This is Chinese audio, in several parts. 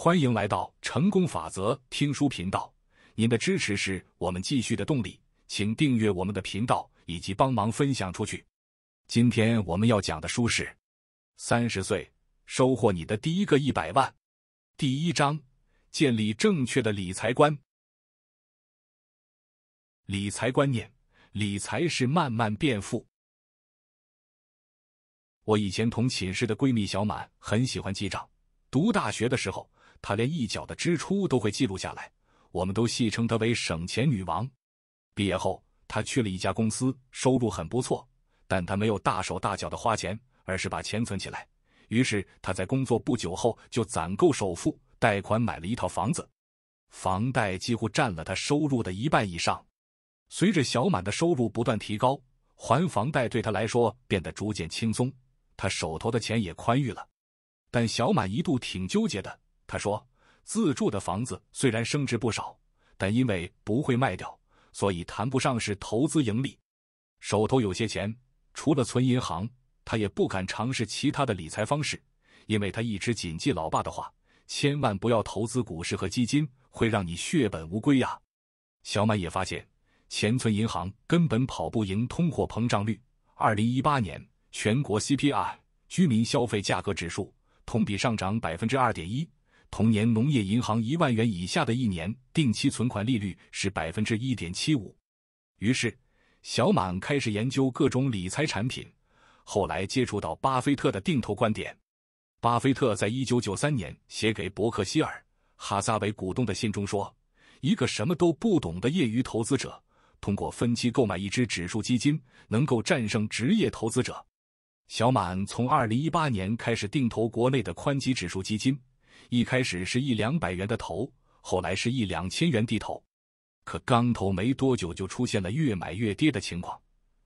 欢迎来到成功法则听书频道，您的支持是我们继续的动力，请订阅我们的频道以及帮忙分享出去。今天我们要讲的书是《三十岁收获你的第一个一百万》，第一章：建立正确的理财观。理财观念，理财是慢慢变富。我以前同寝室的闺蜜小满很喜欢记账，读大学的时候。他连一角的支出都会记录下来，我们都戏称她为“省钱女王”。毕业后，他去了一家公司，收入很不错，但他没有大手大脚的花钱，而是把钱存起来。于是他在工作不久后就攒够首付，贷款买了一套房子，房贷几乎占了他收入的一半以上。随着小满的收入不断提高，还房贷对他来说变得逐渐轻松，他手头的钱也宽裕了。但小满一度挺纠结的。他说：“自住的房子虽然升值不少，但因为不会卖掉，所以谈不上是投资盈利。手头有些钱，除了存银行，他也不敢尝试其他的理财方式，因为他一直谨记老爸的话：千万不要投资股市和基金，会让你血本无归呀。”小满也发现，钱存银行根本跑不赢通货膨胀率。二零一八年，全国 CPI 居民消费价格指数同比上涨百分之二点一。同年，农业银行一万元以下的一年定期存款利率是百分之一点七五。于是，小满开始研究各种理财产品，后来接触到巴菲特的定投观点。巴菲特在一九九三年写给伯克希尔·哈撒韦股东的信中说：“一个什么都不懂的业余投资者，通过分期购买一支指数基金，能够战胜职业投资者。”小满从二零一八年开始定投国内的宽基指数基金。一开始是一两百元的投，后来是一两千元地投，可刚投没多久就出现了越买越跌的情况，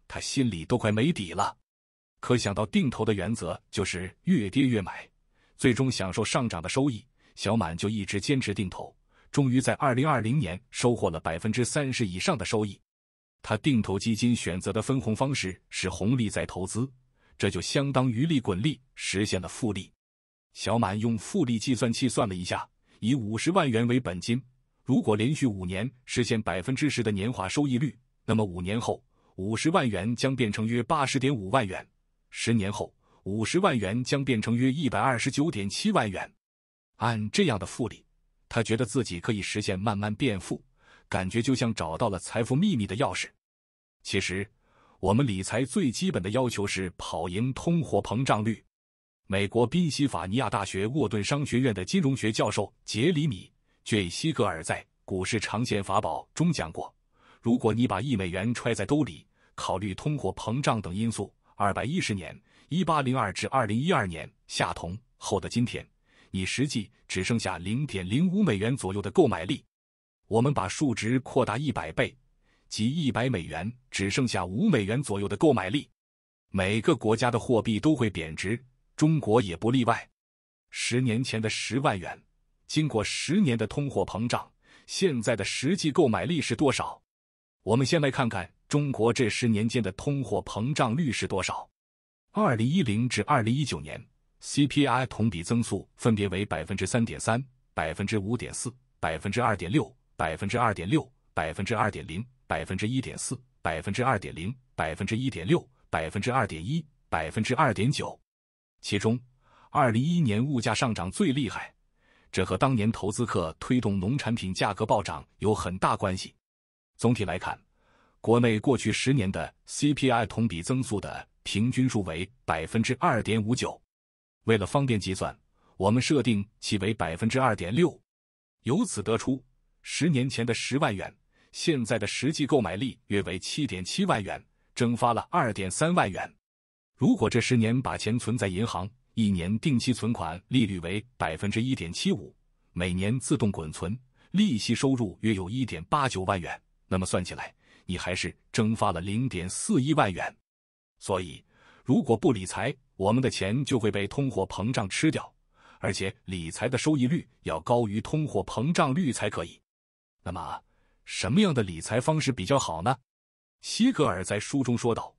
他心里都快没底了。可想到定投的原则就是越跌越买，最终享受上涨的收益，小满就一直坚持定投，终于在二零二零年收获了百分之三十以上的收益。他定投基金选择的分红方式是红利再投资，这就相当于利滚利，实现了复利。小满用复利计算器算了一下，以五十万元为本金，如果连续五年实现百分之十的年化收益率，那么五年后五十万元将变成约八十点五万元；十年后五十万元将变成约一百二十九点七万元。按这样的复利，他觉得自己可以实现慢慢变富，感觉就像找到了财富秘密的钥匙。其实，我们理财最基本的要求是跑赢通货膨胀率。美国宾夕法尼亚大学沃顿商学院的金融学教授杰里米 ·J. 西格尔在《股市长线法宝》中讲过：如果你把一美元揣在兜里，考虑通货膨胀等因素，二百一十年 （1802 至2012年下同）后的今天，你实际只剩下零点零五美元左右的购买力。我们把数值扩大一百倍，即一百美元只剩下五美元左右的购买力。每个国家的货币都会贬值。中国也不例外。十年前的十万元，经过十年的通货膨胀，现在的实际购买力是多少？我们先来看看中国这十年间的通货膨胀率是多少。二零一零至二零一九年，CPI 同比增速分别为百分之三点三、百分之五点四、百分之二点六、百分之二点六、百分之二点零、百分之一点四、百分之二点零、百分之一点六、百分之二点一、百分之二点九。其中，二零一一年物价上涨最厉害，这和当年投资客推动农产品价格暴涨有很大关系。总体来看，国内过去十年的 CPI 同比增速的平均数为百分之二点五九。为了方便计算，我们设定其为百分之二点六，由此得出，十年前的十万元，现在的实际购买力约为七点七万元，蒸发了二点三万元。如果这十年把钱存在银行，一年定期存款利率为百分之一点七五，每年自动滚存，利息收入约有一点八九万元，那么算起来，你还是蒸发了零点四一万元。所以，如果不理财，我们的钱就会被通货膨胀吃掉，而且理财的收益率要高于通货膨胀率才可以。那么，什么样的理财方式比较好呢？希格尔在书中说道。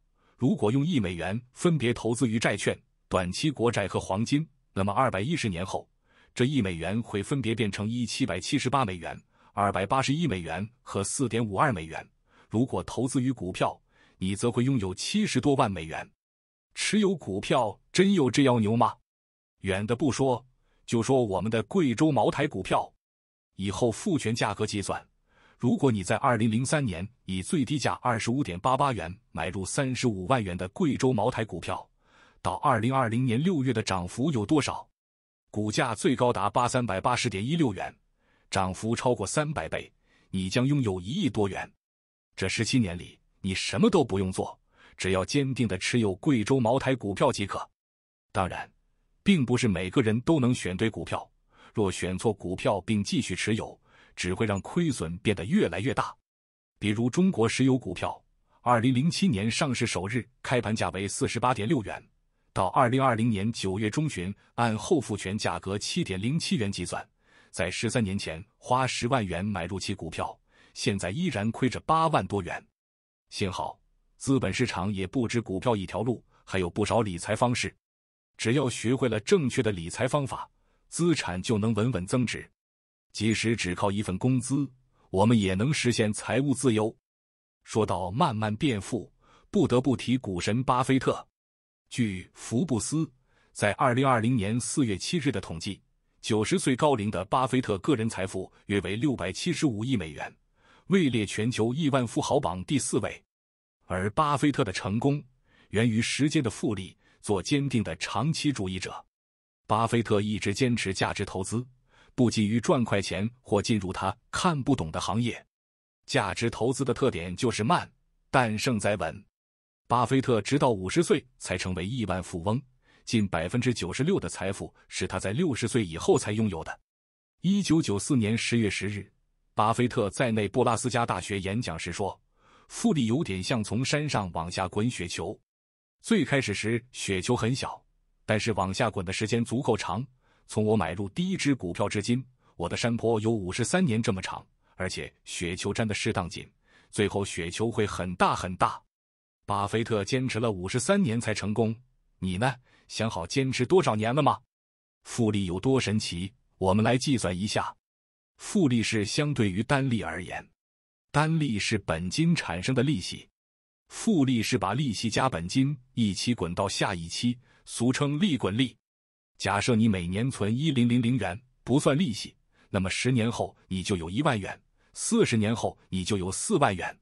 如果用一美元分别投资于债券、短期国债和黄金，那么二百一十年后，这一美元会分别变成一七百七十八美元、二百八十一美元和四点五二美元。如果投资于股票，你则会拥有七十多万美元。持有股票真有这样牛吗？远的不说，就说我们的贵州茅台股票，以后复权价格计算。如果你在二零零三年以最低价二十五点八八元买入三十五万元的贵州茅台股票，到二零二零年六月的涨幅有多少？股价最高达八三百八十点一六元，涨幅超过三百倍，你将拥有一亿多元。这十七年里，你什么都不用做，只要坚定的持有贵州茅台股票即可。当然，并不是每个人都能选对股票，若选错股票并继续持有。只会让亏损变得越来越大。比如中国石油股票，二零零七年上市首日开盘价为四十八点六元，到二零二零年九月中旬按后复权价格七点零七元计算，在十三年前花十万元买入其股票，现在依然亏着八万多元。幸好资本市场也不止股票一条路，还有不少理财方式。只要学会了正确的理财方法，资产就能稳稳增值。即使只靠一份工资，我们也能实现财务自由。说到慢慢变富，不得不提股神巴菲特。据福布斯在二零二零年四月七日的统计，九十岁高龄的巴菲特个人财富约为六百七十五亿美元，位列全球亿万富豪榜第四位。而巴菲特的成功源于时间的复利，做坚定的长期主义者。巴菲特一直坚持价值投资。不急于赚快钱或进入他看不懂的行业，价值投资的特点就是慢，但胜在稳。巴菲特直到五十岁才成为亿万富翁，近百分之九十六的财富是他在六十岁以后才拥有的。一九九四年十月十日，巴菲特在内布拉斯加大学演讲时说：“复利有点像从山上往下滚雪球，最开始时雪球很小，但是往下滚的时间足够长。”从我买入第一只股票至今，我的山坡有五十三年这么长，而且雪球粘得适当紧，最后雪球会很大很大。巴菲特坚持了五十三年才成功，你呢？想好坚持多少年了吗？复利有多神奇？我们来计算一下。复利是相对于单利而言，单利是本金产生的利息，复利是把利息加本金一起滚到下一期，俗称利滚利。假设你每年存一零零零元，不算利息，那么十年后你就有一万元，四十年后你就有四万元。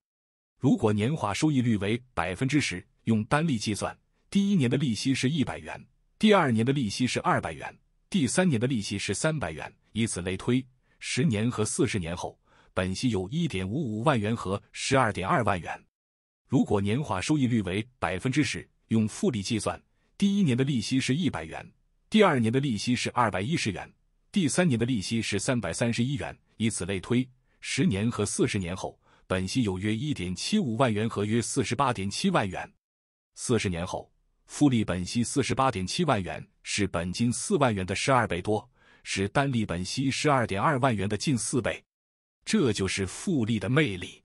如果年化收益率为百分之十，用单利计算，第一年的利息是一百元，第二年的利息是二百元，第三年的利息是三百元，以此类推，十年和四十年后本息有一点五五万元和十二点二万元。如果年化收益率为百分之十，用复利计算，第一年的利息是一百元。第二年的利息是二百一十元，第三年的利息是三百三十一元，以此类推。十年和四十年后，本息有约一点七五万元和约四十八点七万元。四十年后，复利本息四十八点七万元是本金四万元的十二倍多，是单利本息十二点二万元的近四倍。这就是复利的魅力。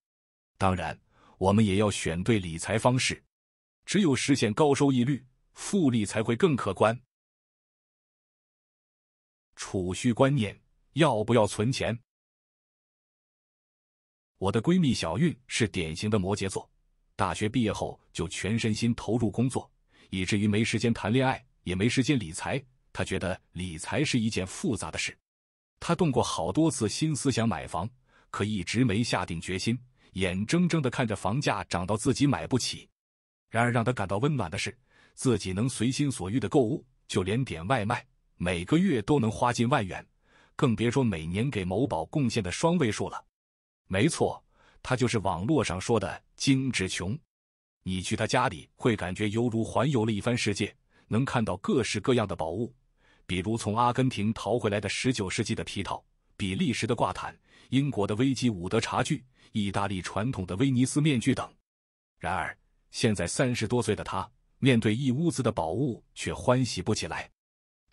当然，我们也要选对理财方式，只有实现高收益率，复利才会更可观。储蓄观念要不要存钱？我的闺蜜小韵是典型的摩羯座，大学毕业后就全身心投入工作，以至于没时间谈恋爱，也没时间理财。她觉得理财是一件复杂的事，她动过好多次新思想买房，可一直没下定决心，眼睁睁的看着房价涨到自己买不起。然而让她感到温暖的是，自己能随心所欲的购物，就连点外卖。每个月都能花近万元，更别说每年给某宝贡献的双位数了。没错，他就是网络上说的“金致穷”。你去他家里，会感觉犹如环游了一番世界，能看到各式各样的宝物，比如从阿根廷淘回来的19世纪的皮套、比利时的挂毯、英国的威基伍德茶具、意大利传统的威尼斯面具等。然而，现在三十多岁的他，面对一屋子的宝物，却欢喜不起来。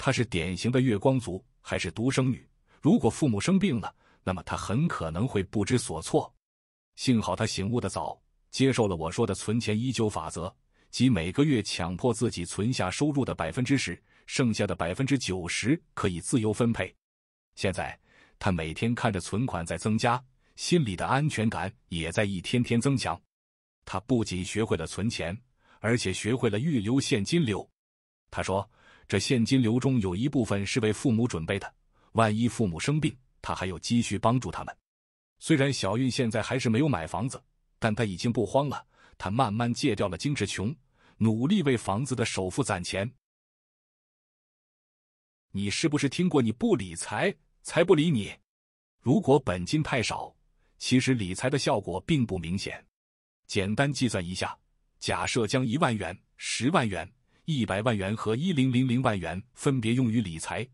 她是典型的月光族，还是独生女。如果父母生病了，那么她很可能会不知所措。幸好她醒悟的早，接受了我说的存钱依旧法则，即每个月强迫自己存下收入的百分之十，剩下的百分之九十可以自由分配。现在，她每天看着存款在增加，心里的安全感也在一天天增强。她不仅学会了存钱，而且学会了预留现金流。她说。这现金流中有一部分是为父母准备的，万一父母生病，他还有积蓄帮助他们。虽然小运现在还是没有买房子，但他已经不慌了。他慢慢戒掉了精致穷，努力为房子的首付攒钱。你是不是听过？你不理财，财不理你。如果本金太少，其实理财的效果并不明显。简单计算一下，假设将一万元、十万元。一百万元和一零零零万元分别用于理财，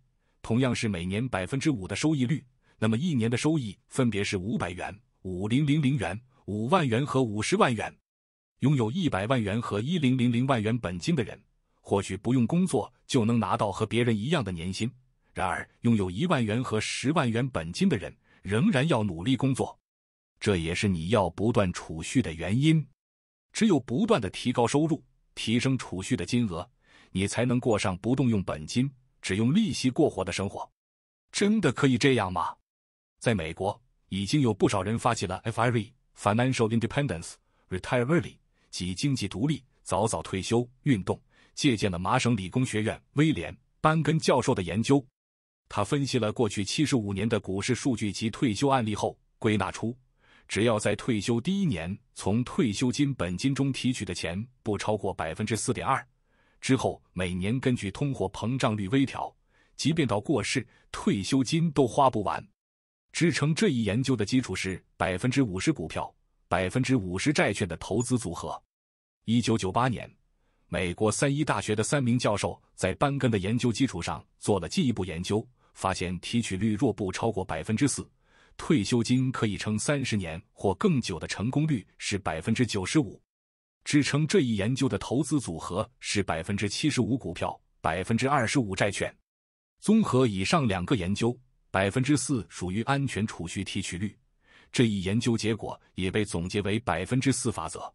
同样是每年百分之五的收益率，那么一年的收益分别是五百元、五零零零元、五万元和五十万元。拥有一百万元和一零零零万元本金的人，或许不用工作就能拿到和别人一样的年薪；然而，拥有一万元和十万元本金的人，仍然要努力工作。这也是你要不断储蓄的原因。只有不断的提高收入。提升储蓄的金额，你才能过上不动用本金，只用利息过活的生活。真的可以这样吗？在美国，已经有不少人发起了 FIRE (Financial Independence, Retire Early) 即经济独立、早早退休运动。借鉴了麻省理工学院威廉·班根教授的研究，他分析了过去七十五年的股市数据及退休案例后，归纳出。只要在退休第一年从退休金本金中提取的钱不超过百分之四点二，之后每年根据通货膨胀率微调，即便到过世，退休金都花不完。支撑这一研究的基础是百分之五十股票、百分之五十债券的投资组合。一九九八年，美国三一大学的三名教授在班根的研究基础上做了进一步研究，发现提取率若不超过百分之四。退休金可以撑三十年或更久的成功率是百分之九十五，支撑这一研究的投资组合是百分之七十五股票，百分之二十五债券。综合以上两个研究，百分之四属于安全储蓄提取率。这一研究结果也被总结为百分之四法则。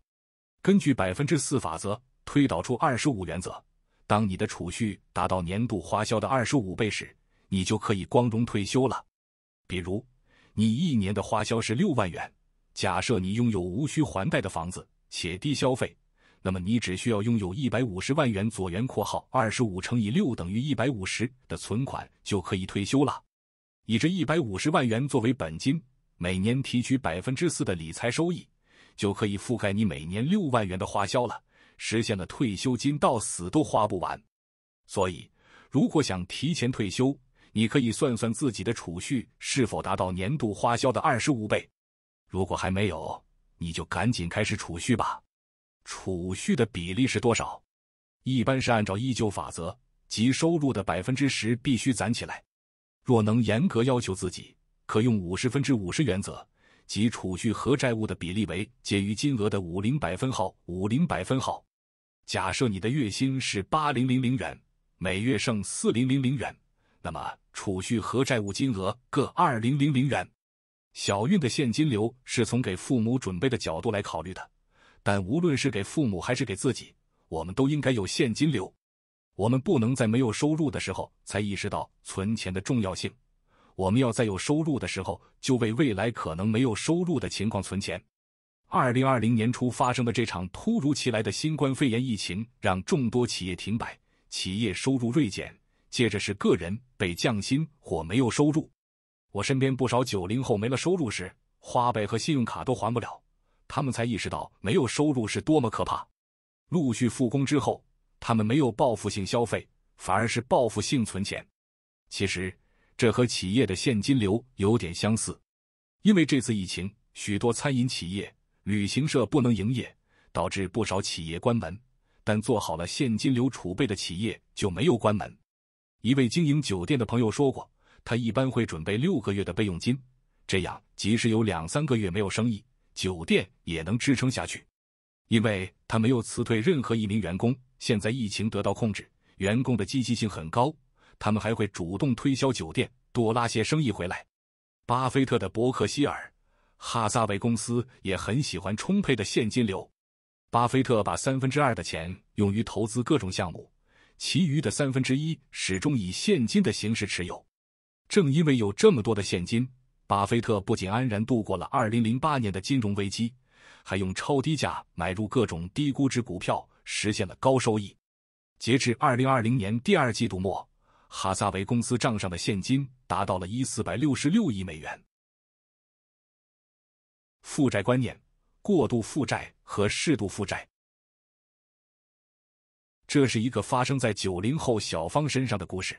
根据百分之四法则推导出二十五原则：当你的储蓄达到年度花销的二十五倍时，你就可以光荣退休了。比如。你一年的花销是六万元，假设你拥有无需还贷的房子且低消费，那么你只需要拥有一百五十万元（左圆括号二十五乘以六等于一百五十）的存款就可以退休了。以这一百五十万元作为本金，每年提取百分之四的理财收益，就可以覆盖你每年六万元的花销了，实现了退休金到死都花不完。所以，如果想提前退休，你可以算算自己的储蓄是否达到年度花销的二十五倍，如果还没有，你就赶紧开始储蓄吧。储蓄的比例是多少？一般是按照“依旧法则”，即收入的百分之十必须攒起来。若能严格要求自己，可用“五十分之五十”原则，即储蓄和债务的比例为结余金额的五零百分号五零百分号。假设你的月薪是八零零零元，每月剩四零零零元。那么，储蓄和债务金额各二零零零元。小运的现金流是从给父母准备的角度来考虑的，但无论是给父母还是给自己，我们都应该有现金流。我们不能在没有收入的时候才意识到存钱的重要性，我们要在有收入的时候就为未来可能没有收入的情况存钱。二零二零年初发生的这场突如其来的新冠肺炎疫情，让众多企业停摆，企业收入锐减。接着是个人被降薪或没有收入，我身边不少九零后没了收入时，花呗和信用卡都还不了，他们才意识到没有收入是多么可怕。陆续复工之后，他们没有报复性消费，反而是报复性存钱。其实，这和企业的现金流有点相似，因为这次疫情，许多餐饮企业、旅行社不能营业，导致不少企业关门，但做好了现金流储备的企业就没有关门。一位经营酒店的朋友说过，他一般会准备六个月的备用金，这样即使有两三个月没有生意，酒店也能支撑下去。因为他没有辞退任何一名员工，现在疫情得到控制，员工的积极性很高，他们还会主动推销酒店，多拉些生意回来。巴菲特的伯克希尔·哈撒韦公司也很喜欢充沛的现金流。巴菲特把三分之二的钱用于投资各种项目。其余的三分之一始终以现金的形式持有。正因为有这么多的现金，巴菲特不仅安然度过了二零零八年的金融危机，还用超低价买入各种低估值股票，实现了高收益。截至二零二零年第二季度末，哈撒韦公司账上的现金达到了一四6六六亿美元。负债观念：过度负债和适度负债。这是一个发生在九零后小芳身上的故事。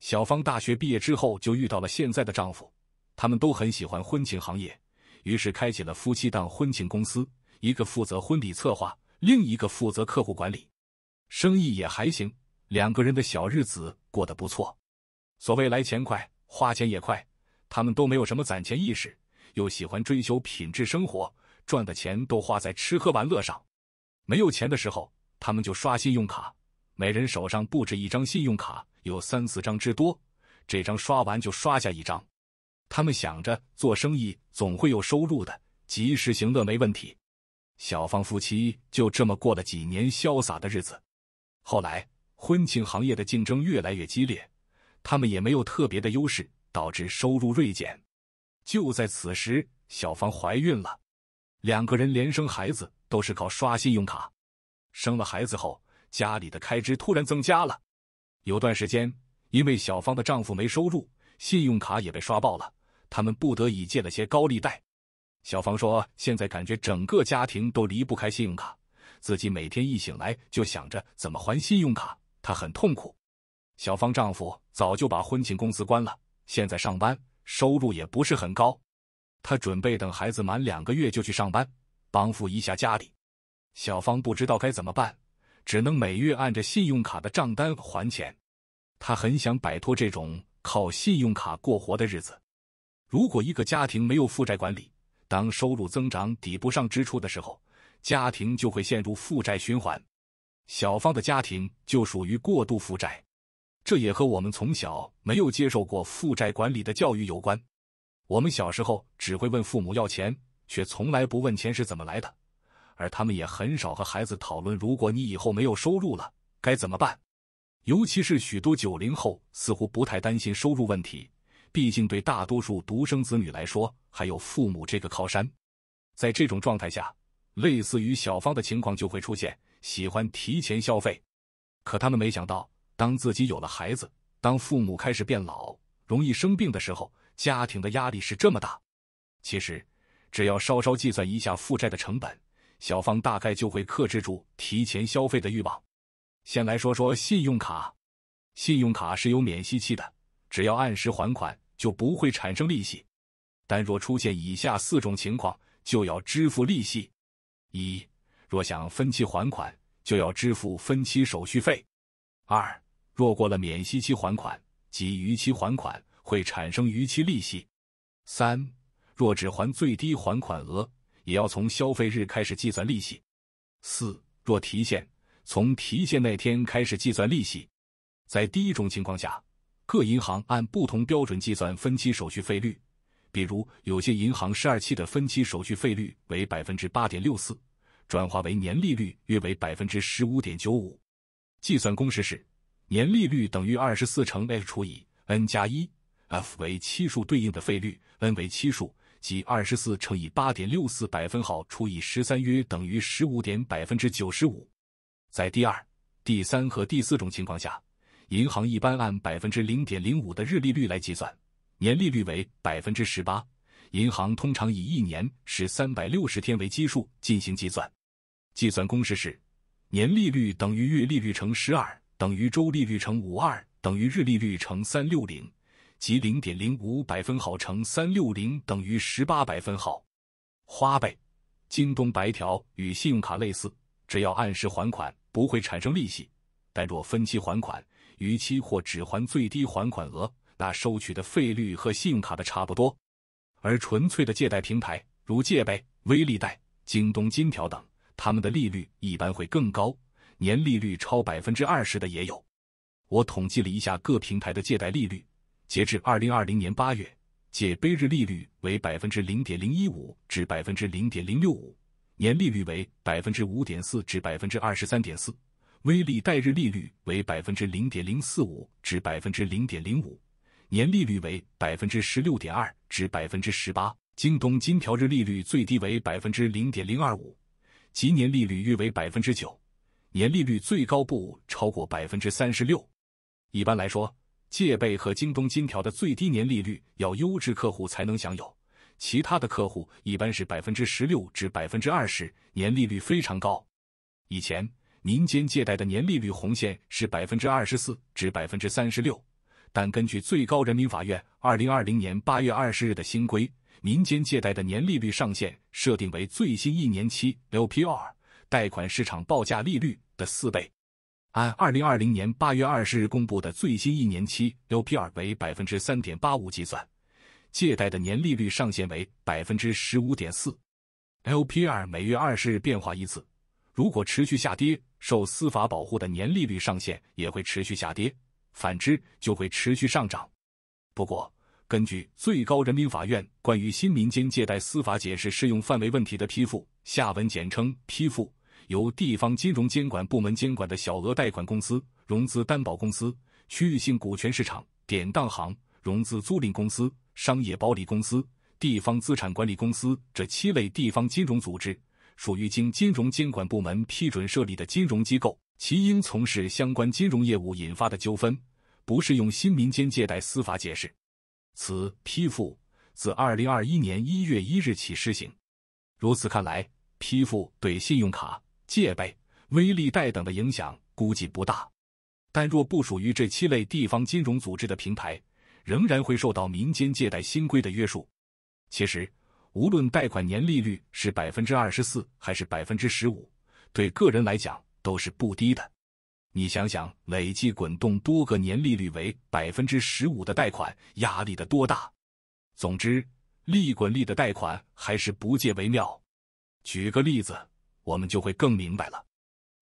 小芳大学毕业之后就遇到了现在的丈夫，他们都很喜欢婚庆行业，于是开启了夫妻档婚庆公司，一个负责婚礼策划，另一个负责客户管理，生意也还行，两个人的小日子过得不错。所谓来钱快，花钱也快，他们都没有什么攒钱意识，又喜欢追求品质生活，赚的钱都花在吃喝玩乐上，没有钱的时候。他们就刷信用卡，每人手上不止一张信用卡，有三四张之多。这张刷完就刷下一张。他们想着做生意总会有收入的，及时行乐没问题。小芳夫妻就这么过了几年潇洒的日子。后来婚庆行业的竞争越来越激烈，他们也没有特别的优势，导致收入锐减。就在此时，小芳怀孕了，两个人连生孩子都是靠刷信用卡。生了孩子后，家里的开支突然增加了。有段时间，因为小芳的丈夫没收入，信用卡也被刷爆了，他们不得已借了些高利贷。小芳说：“现在感觉整个家庭都离不开信用卡，自己每天一醒来就想着怎么还信用卡，她很痛苦。”小芳丈夫早就把婚庆公司关了，现在上班收入也不是很高，他准备等孩子满两个月就去上班，帮扶一下家里。小芳不知道该怎么办，只能每月按着信用卡的账单还钱。她很想摆脱这种靠信用卡过活的日子。如果一个家庭没有负债管理，当收入增长抵不上支出的时候，家庭就会陷入负债循环。小芳的家庭就属于过度负债，这也和我们从小没有接受过负债管理的教育有关。我们小时候只会问父母要钱，却从来不问钱是怎么来的。而他们也很少和孩子讨论，如果你以后没有收入了该怎么办？尤其是许多九零后似乎不太担心收入问题，毕竟对大多数独生子女来说，还有父母这个靠山。在这种状态下，类似于小芳的情况就会出现，喜欢提前消费。可他们没想到，当自己有了孩子，当父母开始变老、容易生病的时候，家庭的压力是这么大。其实，只要稍稍计算一下负债的成本。小芳大概就会克制住提前消费的欲望。先来说说信用卡，信用卡是有免息期的，只要按时还款就不会产生利息。但若出现以下四种情况，就要支付利息：一、若想分期还款，就要支付分期手续费；二、若过了免息期还款及逾期还款，会产生逾期利息；三、若只还最低还款额。也要从消费日开始计算利息。四，若提现，从提现那天开始计算利息。在第一种情况下，各银行按不同标准计算分期手续费率，比如有些银行十二期的分期手续费率为百分之八点六四，转化为年利率约为百分之十五点九五。计算公式是：年利率等于二十四乘 f 除以 n 加一，f 为期数对应的费率，n 为期数。即二十四乘以八点六四百分号除以十三约等于十五点百分之九十五。在第二、第三和第四种情况下，银行一般按百分之零点零五的日利率来计算，年利率为百分之十八。银行通常以一年是三百六十天为基数进行计算，计算公式是：年利率等于月利率乘十二，等于周利率乘五二，等于日利率乘三六零。即零点零五百分号乘三六零等于十八百分号。花呗、京东白条与信用卡类似，只要按时还款不会产生利息，但若分期还款、逾期或只还最低还款额，那收取的费率和信用卡的差不多。而纯粹的借贷平台如借呗、微利贷、京东金条等，他们的利率一般会更高，年利率超百分之二十的也有。我统计了一下各平台的借贷利率。截至二零二零年八月，借呗日利率为百分之零点零一五至百分之零点零六五，年利率为百分之五点四至百分之二十三点四；微利贷日利率为百分之零点零四五至百分之零点零五，年利率为百分之十六点二至百分之十八。京东金条日利率最低为百分之零点零二五，及年利率约为百分之九，年利率最高不超过百分之三十六。一般来说。借呗和京东金条的最低年利率要优质客户才能享有，其他的客户一般是百分之十六至百分之二十，年利率非常高。以前民间借贷的年利率红线是百分之二十四至百分之三十六，但根据最高人民法院二零二零年八月二十日的新规，民间借贷的年利率上限设定为最新一年期 LPR 贷款市场报价利率的四倍。按二零二零年八月二十日公布的最新一年期 LPR 为百分之三点八五计算，借贷的年利率上限为百分之十五点四。LPR 每月二十日变化一次，如果持续下跌，受司法保护的年利率上限也会持续下跌；反之，就会持续上涨。不过，根据最高人民法院关于新民间借贷司法解释适用范围问题的批复（下文简称批复）。由地方金融监管部门监管的小额贷款公司、融资担保公司、区域性股权市场、典当行、融资租赁公司、商业保理公司、地方资产管理公司这七类地方金融组织，属于经金融监管部门批准设立的金融机构，其应从事相关金融业务引发的纠纷，不适用新民间借贷司法解释。此批复自二零二一年一月一日起施行。如此看来，批复对信用卡。借呗、微利贷等的影响估计不大，但若不属于这七类地方金融组织的平台，仍然会受到民间借贷新规的约束。其实，无论贷款年利率是百分之二十四还是百分之十五，对个人来讲都是不低的。你想想，累计滚动多个年利率为百分之十五的贷款，压力的多大？总之，利滚利的贷款还是不借为妙。举个例子。我们就会更明白了。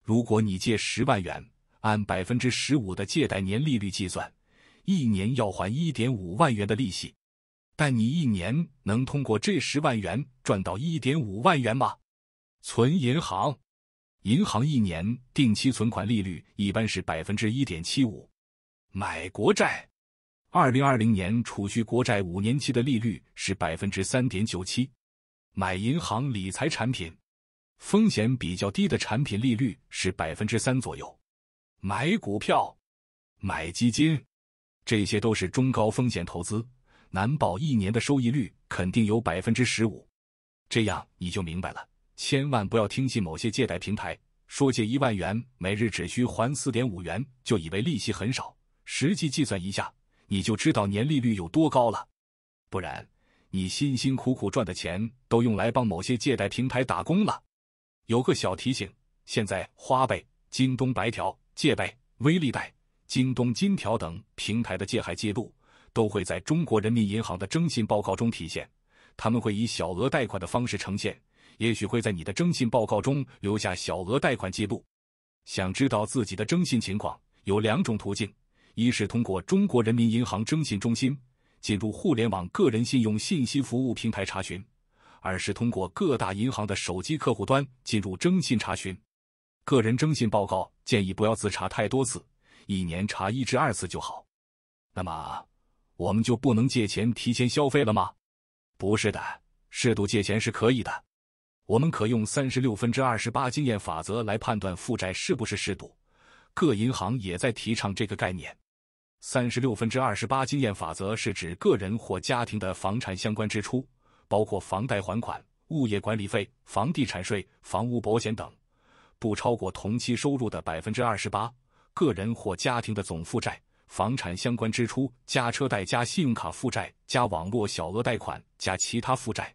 如果你借十万元，按百分之十五的借贷年利率计算，一年要还一点五万元的利息。但你一年能通过这十万元赚到一点五万元吗？存银行，银行一年定期存款利率一般是百分之一点七五。买国债，二零二零年储蓄国债五年期的利率是百分之三点九七。买银行理财产品。风险比较低的产品利率是百分之三左右，买股票、买基金，这些都是中高风险投资，难保一年的收益率肯定有百分之十五。这样你就明白了，千万不要听信某些借贷平台说借一万元每日只需还四点五元，就以为利息很少。实际计算一下，你就知道年利率有多高了。不然，你辛辛苦苦赚的钱都用来帮某些借贷平台打工了。有个小提醒：现在花呗、京东白条、借呗、微粒贷、京东金条等平台的借贷记录，都会在中国人民银行的征信报告中体现。他们会以小额贷款的方式呈现，也许会在你的征信报告中留下小额贷款记录。想知道自己的征信情况，有两种途径：一是通过中国人民银行征信中心，进入互联网个人信用信息服务平台查询。而是通过各大银行的手机客户端进入征信查询。个人征信报告建议不要自查太多次，一年查一至二次就好。那么，我们就不能借钱提前消费了吗？不是的，适度借钱是可以的。我们可用三十六分之二十八经验法则来判断负债是不是适度。各银行也在提倡这个概念。三十六分之二十八经验法则是指个人或家庭的房产相关支出。包括房贷还款、物业管理费、房地产税、房屋保险等，不超过同期收入的百分之二十八；个人或家庭的总负债（房产相关支出加车贷加信用卡负债加网络小额贷款加其他负债）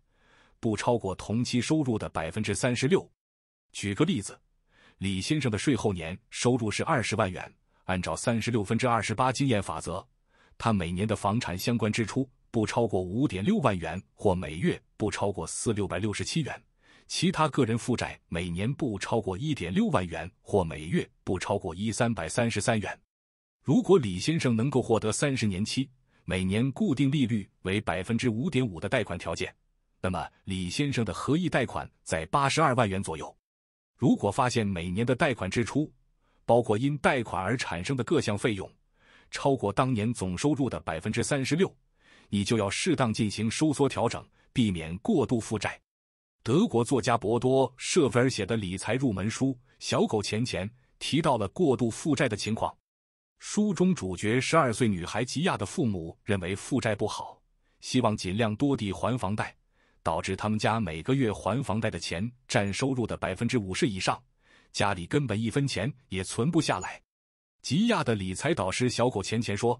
不超过同期收入的百分之三十六。举个例子，李先生的税后年收入是二十万元，按照三十六分之二十八经验法则，他每年的房产相关支出。不超过五点六万元或每月不超过四六百六十七元，其他个人负债每年不超过一点六万元或每月不超过一三百三十三元。如果李先生能够获得三十年期、每年固定利率为百分之五点五的贷款条件，那么李先生的合意贷款在八十二万元左右。如果发现每年的贷款支出，包括因贷款而产生的各项费用，超过当年总收入的百分之三十六。你就要适当进行收缩调整，避免过度负债。德国作家博多·舍菲尔写的理财入门书《小狗钱钱》提到了过度负债的情况。书中主角十二岁女孩吉亚的父母认为负债不好，希望尽量多地还房贷，导致他们家每个月还房贷的钱占收入的百分之五十以上，家里根本一分钱也存不下来。吉亚的理财导师小狗钱钱说。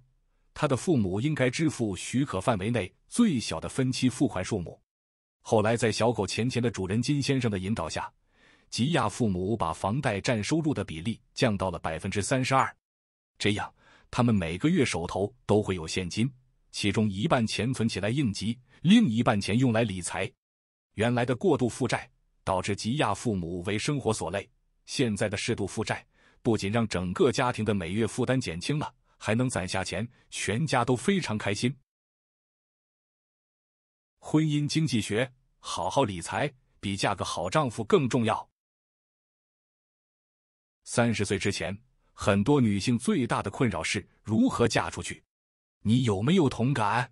他的父母应该支付许可范围内最小的分期付款数目。后来，在小狗钱钱的主人金先生的引导下，吉亚父母把房贷占收入的比例降到了百分之三十二。这样，他们每个月手头都会有现金，其中一半钱存起来应急，另一半钱用来理财。原来的过度负债导致吉亚父母为生活所累，现在的适度负债不仅让整个家庭的每月负担减轻了。还能攒下钱，全家都非常开心。婚姻经济学，好好理财比嫁个好丈夫更重要。三十岁之前，很多女性最大的困扰是如何嫁出去。你有没有同感？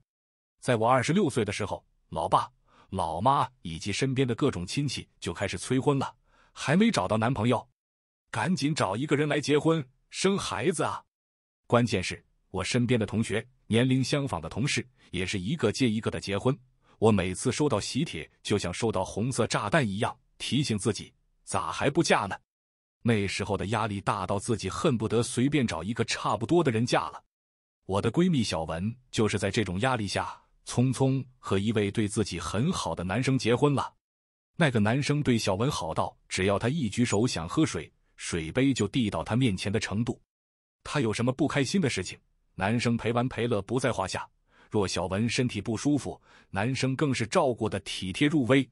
在我二十六岁的时候，老爸、老妈以及身边的各种亲戚就开始催婚了。还没找到男朋友，赶紧找一个人来结婚生孩子啊！关键是我身边的同学、年龄相仿的同事，也是一个接一个的结婚。我每次收到喜帖，就像收到红色炸弹一样，提醒自己咋还不嫁呢？那时候的压力大到自己恨不得随便找一个差不多的人嫁了。我的闺蜜小文就是在这种压力下，匆匆和一位对自己很好的男生结婚了。那个男生对小文好到，只要他一举手想喝水，水杯就递到他面前的程度。他有什么不开心的事情，男生陪玩陪乐不在话下。若小文身体不舒服，男生更是照顾得体贴入微。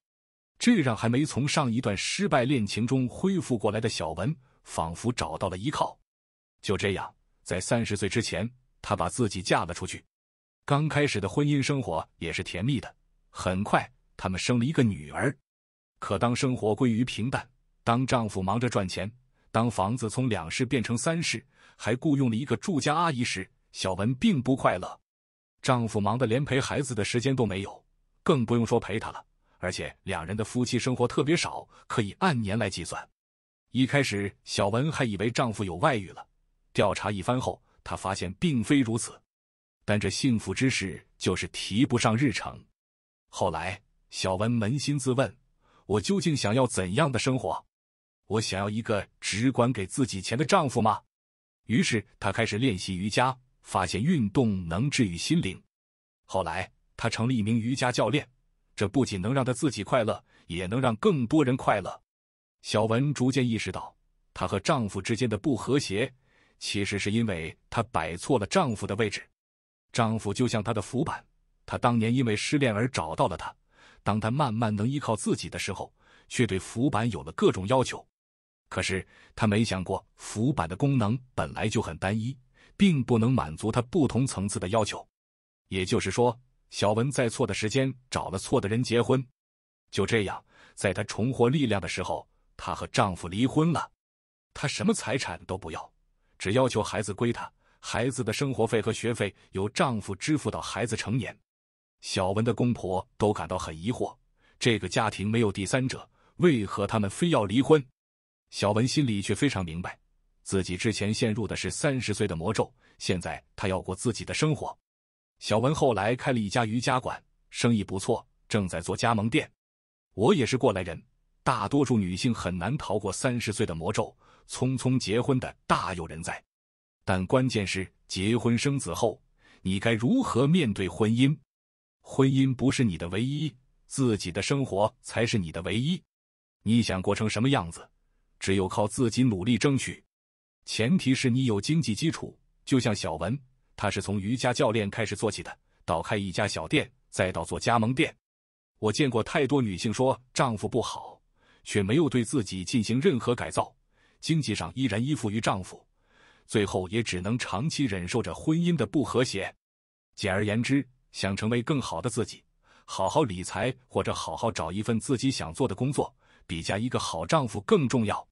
这让还没从上一段失败恋情中恢复过来的小文，仿佛找到了依靠。就这样，在三十岁之前，她把自己嫁了出去。刚开始的婚姻生活也是甜蜜的，很快他们生了一个女儿。可当生活归于平淡，当丈夫忙着赚钱，当房子从两室变成三室。还雇佣了一个住家阿姨时，小文并不快乐。丈夫忙得连陪孩子的时间都没有，更不用说陪她了。而且两人的夫妻生活特别少，可以按年来计算。一开始，小文还以为丈夫有外遇了，调查一番后，她发现并非如此。但这幸福之事就是提不上日程。后来，小文扪心自问：我究竟想要怎样的生活？我想要一个只管给自己钱的丈夫吗？于是他开始练习瑜伽，发现运动能治愈心灵。后来他成了一名瑜伽教练，这不仅能让他自己快乐，也能让更多人快乐。小文逐渐意识到，她和丈夫之间的不和谐，其实是因为她摆错了丈夫的位置。丈夫就像她的浮板，她当年因为失恋而找到了他，当她慢慢能依靠自己的时候，却对浮板有了各种要求。可是他没想过，浮板的功能本来就很单一，并不能满足他不同层次的要求。也就是说，小文在错的时间找了错的人结婚。就这样，在她重获力量的时候，她和丈夫离婚了。她什么财产都不要，只要求孩子归她，孩子的生活费和学费由丈夫支付到孩子成年。小文的公婆都感到很疑惑：这个家庭没有第三者，为何他们非要离婚？小文心里却非常明白，自己之前陷入的是三十岁的魔咒。现在他要过自己的生活。小文后来开了一家瑜伽馆，生意不错，正在做加盟店。我也是过来人，大多数女性很难逃过三十岁的魔咒，匆匆结婚的大有人在。但关键是，结婚生子后，你该如何面对婚姻？婚姻不是你的唯一，自己的生活才是你的唯一。你想过成什么样子？只有靠自己努力争取，前提是你有经济基础。就像小文，她是从瑜伽教练开始做起的，倒开一家小店，再到做加盟店。我见过太多女性说丈夫不好，却没有对自己进行任何改造，经济上依然依附于丈夫，最后也只能长期忍受着婚姻的不和谐。简而言之，想成为更好的自己，好好理财或者好好找一份自己想做的工作，比嫁一个好丈夫更重要。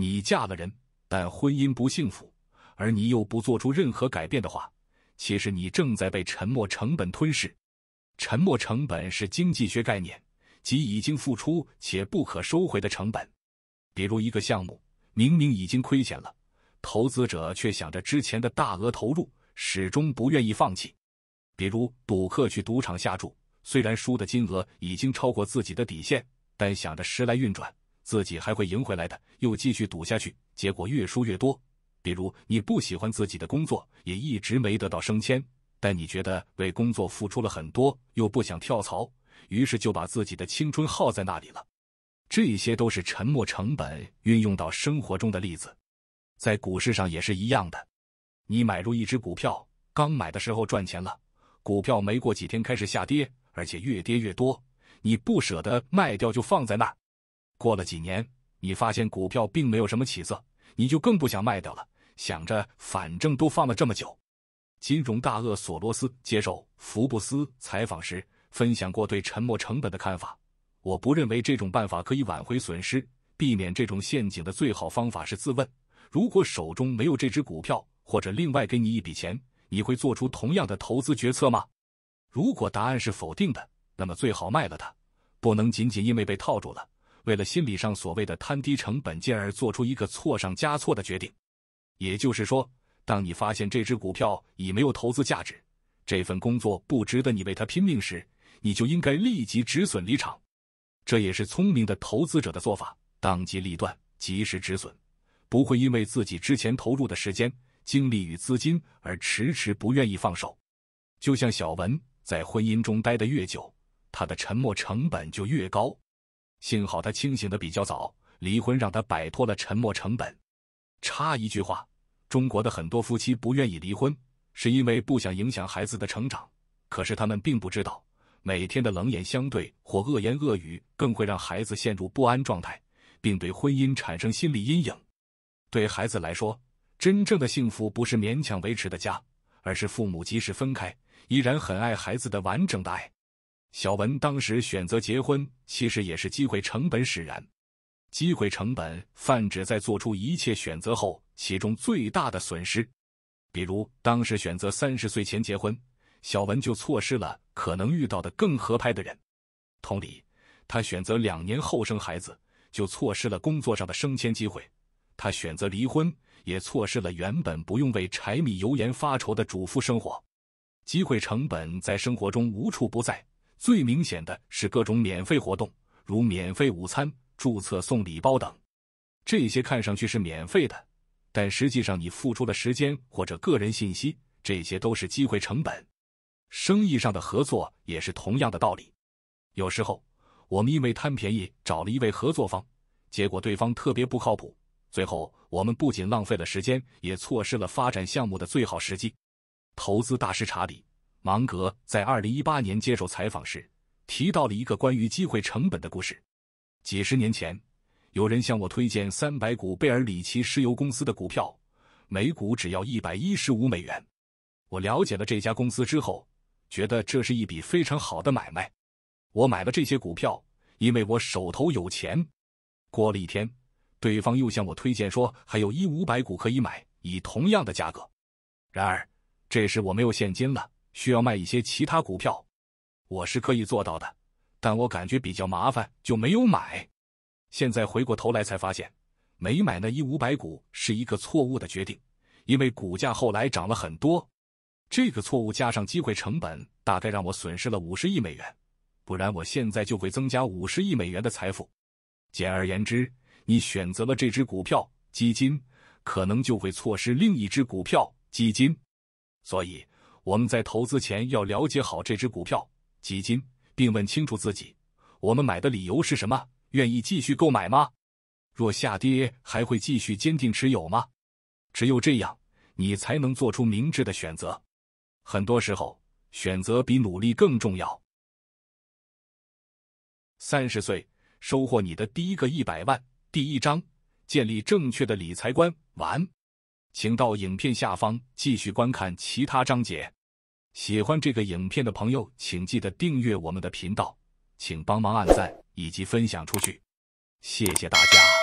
你嫁了人，但婚姻不幸福，而你又不做出任何改变的话，其实你正在被沉没成本吞噬。沉没成本是经济学概念，即已经付出且不可收回的成本。比如一个项目明明已经亏钱了，投资者却想着之前的大额投入，始终不愿意放弃。比如赌客去赌场下注，虽然输的金额已经超过自己的底线，但想着时来运转。自己还会赢回来的，又继续赌下去，结果越输越多。比如你不喜欢自己的工作，也一直没得到升迁，但你觉得为工作付出了很多，又不想跳槽，于是就把自己的青春耗在那里了。这些都是沉没成本运用到生活中的例子，在股市上也是一样的。你买入一只股票，刚买的时候赚钱了，股票没过几天开始下跌，而且越跌越多，你不舍得卖掉，就放在那儿。过了几年，你发现股票并没有什么起色，你就更不想卖掉了。想着反正都放了这么久。金融大鳄索罗斯接受《福布斯》采访时分享过对沉没成本的看法。我不认为这种办法可以挽回损失，避免这种陷阱的最好方法是自问：如果手中没有这只股票，或者另外给你一笔钱，你会做出同样的投资决策吗？如果答案是否定的，那么最好卖了它，不能仅仅因为被套住了。为了心理上所谓的摊低成本进而做出一个错上加错的决定，也就是说，当你发现这只股票已没有投资价值，这份工作不值得你为它拼命时，你就应该立即止损离场。这也是聪明的投资者的做法，当机立断，及时止损，不会因为自己之前投入的时间、精力与资金而迟迟不愿意放手。就像小文在婚姻中待得越久，他的沉没成本就越高。幸好他清醒的比较早，离婚让他摆脱了沉默成本。插一句话，中国的很多夫妻不愿意离婚，是因为不想影响孩子的成长，可是他们并不知道，每天的冷眼相对或恶言恶语，更会让孩子陷入不安状态，并对婚姻产生心理阴影。对孩子来说，真正的幸福不是勉强维持的家，而是父母即使分开，依然很爱孩子的完整的爱。小文当时选择结婚，其实也是机会成本使然。机会成本泛指在做出一切选择后，其中最大的损失。比如，当时选择三十岁前结婚，小文就错失了可能遇到的更合拍的人。同理，他选择两年后生孩子，就错失了工作上的升迁机会。他选择离婚，也错失了原本不用为柴米油盐发愁的主妇生活。机会成本在生活中无处不在。最明显的是各种免费活动，如免费午餐、注册送礼包等。这些看上去是免费的，但实际上你付出的时间或者个人信息，这些都是机会成本。生意上的合作也是同样的道理。有时候我们因为贪便宜找了一位合作方，结果对方特别不靠谱，最后我们不仅浪费了时间，也错失了发展项目的最好时机。投资大师查理。芒格在2018年接受采访时，提到了一个关于机会成本的故事。几十年前，有人向我推荐三百股贝尔里奇石油公司的股票，每股只要一百一十五美元。我了解了这家公司之后，觉得这是一笔非常好的买卖。我买了这些股票，因为我手头有钱。过了一天，对方又向我推荐说，还有一五百股可以买，以同样的价格。然而，这时我没有现金了。需要卖一些其他股票，我是可以做到的，但我感觉比较麻烦，就没有买。现在回过头来才发现，没买那一五百股是一个错误的决定，因为股价后来涨了很多。这个错误加上机会成本，大概让我损失了五十亿美元，不然我现在就会增加五十亿美元的财富。简而言之，你选择了这只股票基金，可能就会错失另一只股票基金，所以。我们在投资前要了解好这只股票、基金，并问清楚自己：我们买的理由是什么？愿意继续购买吗？若下跌，还会继续坚定持有吗？只有这样，你才能做出明智的选择。很多时候，选择比努力更重要。三十岁收获你的第一个一百万，第一章：建立正确的理财观。完，请到影片下方继续观看其他章节。喜欢这个影片的朋友，请记得订阅我们的频道，请帮忙按赞以及分享出去，谢谢大家。